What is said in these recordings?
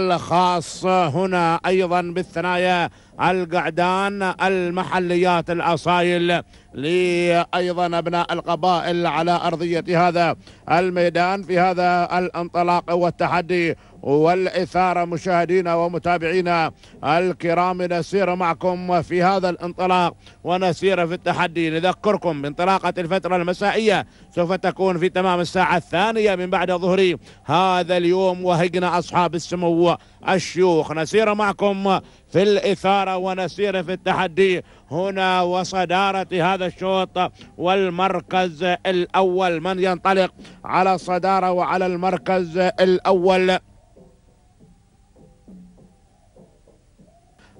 الخاص هنا أيضا بالثنايا القعدان المحليات الأصايل لأيضا أبناء القبائل على أرضية هذا الميدان في هذا الانطلاق والتحدي والإثارة مشاهدينا ومتابعينا الكرام نسير معكم في هذا الانطلاق ونسير في التحدي نذكركم بانطلاقة الفترة المسائية سوف تكون في تمام الساعة الثانية من بعد ظهري هذا اليوم وهجنا أصحاب السمو الشيوخ نسير معكم في الإثارة ونسير في التحدي هنا وصدارة هذا الشوط والمركز الأول من ينطلق على الصدارة وعلى المركز الأول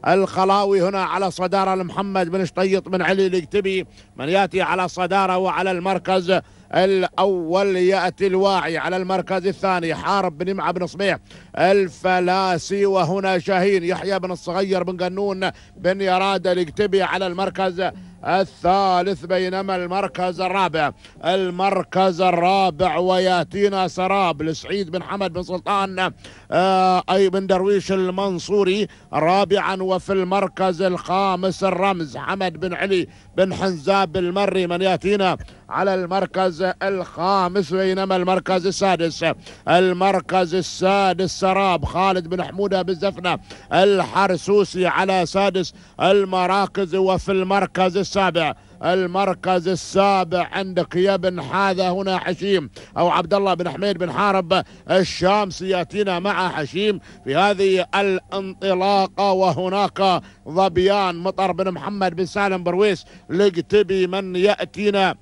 الخلاوي هنا على صدارة محمد بن شطيط بن علي الاجتبي من يأتي على الصدارة وعلى المركز الأول يأتي الواعي على المركز الثاني حارب بن مع بن صبيح الفلاسي وهنا شاهين يحيى بن الصغير بن قنون بن يراد الكتبي على المركز الثالث بينما المركز الرابع المركز الرابع وياتينا سراب لسعيد بن حمد بن سلطان آه أي بن درويش المنصوري رابعا وفي المركز الخامس الرمز حمد بن علي بن حنزاب المري من ياتينا على المركز الخامس بينما المركز السادس المركز السادس سراب خالد بن حمودة بالزفنة الحرسوسي على سادس المراكز وفي المركز السابع المركز السابع عندك يا بن حاذا هنا حشيم او عبد الله بن حميد بن حارب الشامسي ياتينا مع حشيم في هذه الانطلاقه وهناك ظبيان مطر بن محمد بن سالم برويس لقتبي من ياتينا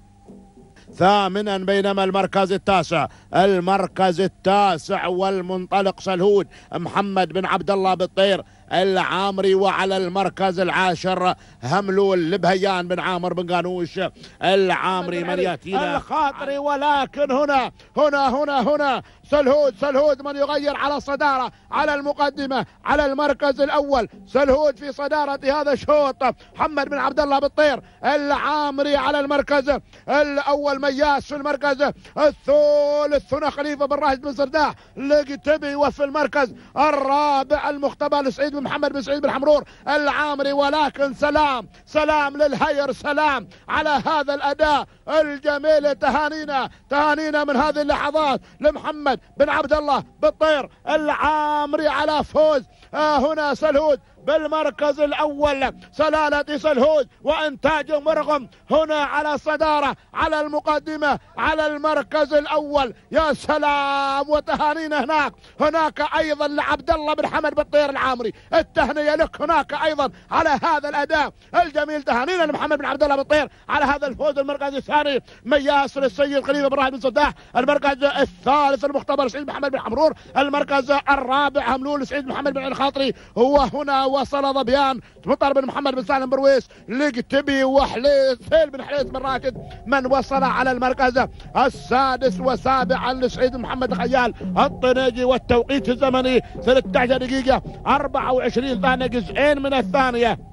ثامنا بينما المركز التاسع المركز التاسع والمنطلق سلهود محمد بن عبد الله بالطير العامري وعلى المركز العاشر هملول البهيان بن عامر بن قانوش العامري من ياتينا الخاطري آه. ولكن هنا هنا هنا هنا سلهود سلهود من يغير على الصدارة على المقدمة على المركز الأول سلهود في صدارة هذا الشوط محمد بن عبد الله بالطير العامري على المركز الأول مياس في المركز الثالث هنا خليفة بن راشد بن سرداح لقتبي وفي المركز الرابع المختبر لسعيد بن محمد بن سعيد بن حمرور العامري ولكن سلام سلام للهير سلام على هذا الأداء الجميل تهانينا تهانينا من هذه اللحظات لمحمد بن عبد الله بالطير العامري على فوز آه، هنا سلهود بالمركز الأول سلالة الهود وإنتاج مرغم هنا على الصدارة على المقدمة على المركز الأول يا سلام وتهانينا هناك هناك أيضا لعبد الله بن حمد بالطير العامري التهنية لك هناك أيضا على هذا الأداء الجميل تهانينا لمحمد بن عبد الله بالطير على هذا الفوز المركز الثاني مياسر السيد خليل إبراهيم بن صداح المركز الثالث المختبر سعيد محمد بن حمرور المركز الرابع هملول سعيد محمد بن الخاطري هو هنا و وصل ظبيان مطر بن محمد بن سالم برويس لقتبي وحليس هيل بن حليس بن راكد من وصل على المركز السادس وسابعا لسعيد محمد خيال الطنيجي والتوقيت الزمني 13 دقيقة 24 ثانية جزئين من الثانية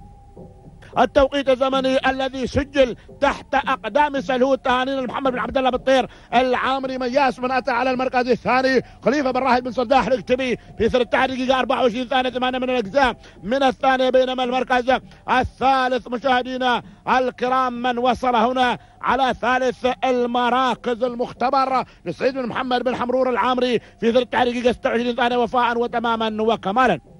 التوقيت الزمني الذي سجل تحت اقدام سلهوت تهانينا محمد بن عبد الله بالطير العامري مياس من اتى على المركز الثاني خليفه بن راهد بن صداح الاكتبي في 13 دقيقه 24 ثانيه 8 من الاجزاء من الثانيه بينما المركز الثالث مشاهدينا الكرام من وصل هنا على ثالث المراكز المختبر لسعيد بن محمد بن حمرور العامري في 13 دقيقه 26 ثانيه وفاء وتماما وكمالا